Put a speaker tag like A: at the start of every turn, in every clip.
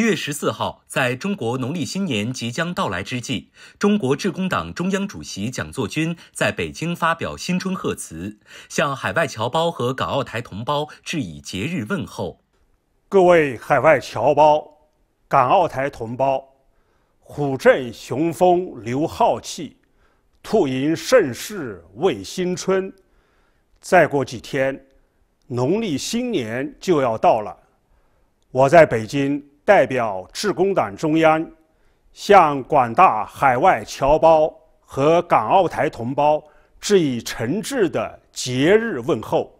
A: 一月十四号，在中国农历新年即将到来之际，中国致公党中央主席蒋作军在北京发表新春贺词，向海外侨胞和港澳台同胞致以节日问候。
B: 各位海外侨胞、港澳台同胞，虎振雄风留浩气，兔迎盛世为新春。再过几天，农历新年就要到了。我在北京。代表致公党中央，向广大海外侨胞和港澳台同胞致以诚挚的节日问候，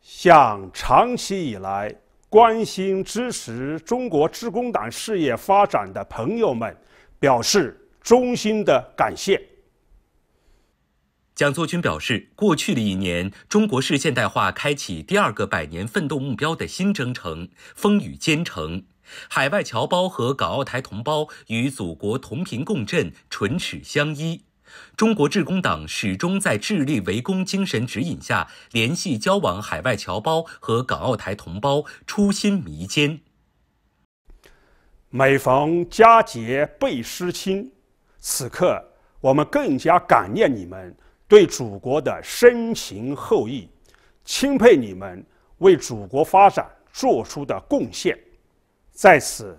B: 向长期以来关心支持中国致公党事业发展的朋友们，表示衷心的
A: 感谢。蒋作军表示，过去的一年，中国式现代化开启第二个百年奋斗目标的新征程，风雨兼程。海外侨胞和港澳台同胞与祖国同频共振、唇齿相依。中国致公党始终在致力为公精神指引下，联系交往海外侨胞和港澳台同胞，初心弥坚。每
B: 逢佳节倍思亲，此刻我们更加感念你们对祖国的深情厚谊，钦佩你们为祖国发展做出的贡献。在此，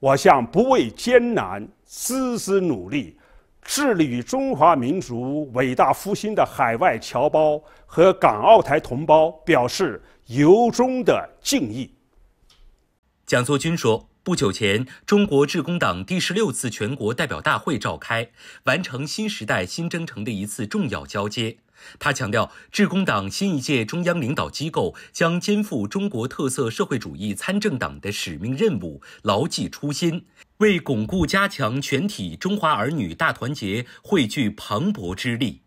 B: 我向不畏艰难、孜孜努力、致力于中华民族伟大复兴的海外侨胞和港澳台
A: 同胞表示由衷的敬意。蒋作军说，不久前，中国致公党第十六次全国代表大会召开，完成新时代新征程的一次重要交接。他强调，致公党新一届中央领导机构将肩负中国特色社会主义参政党的使命任务，牢记初心，为巩固加强全体中华儿女大团结，汇聚磅礴之力，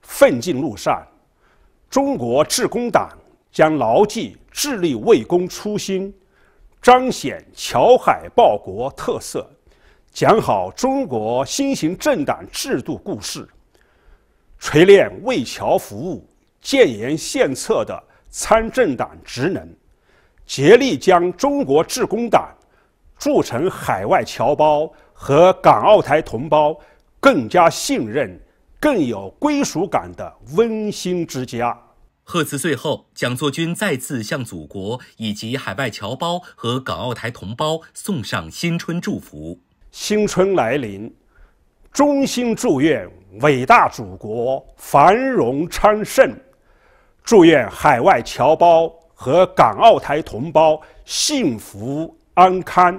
A: 奋进路上，中国
B: 致公党将牢记致力为公初心，彰显侨海报国特色，讲好中国新型政党制度故事。锤炼为侨服务、建言献策的参政党职能，竭力将中国致公党铸成海外侨胞和港澳台同胞更加信任、更有归属感的温馨之家。
A: 贺词最后，蒋作军再次向祖国以及海外侨胞和港澳台同胞送上新春祝福。
B: 新春来临。衷心祝愿伟大祖国繁荣昌盛，祝愿海外侨胞和港澳台同胞幸福安康。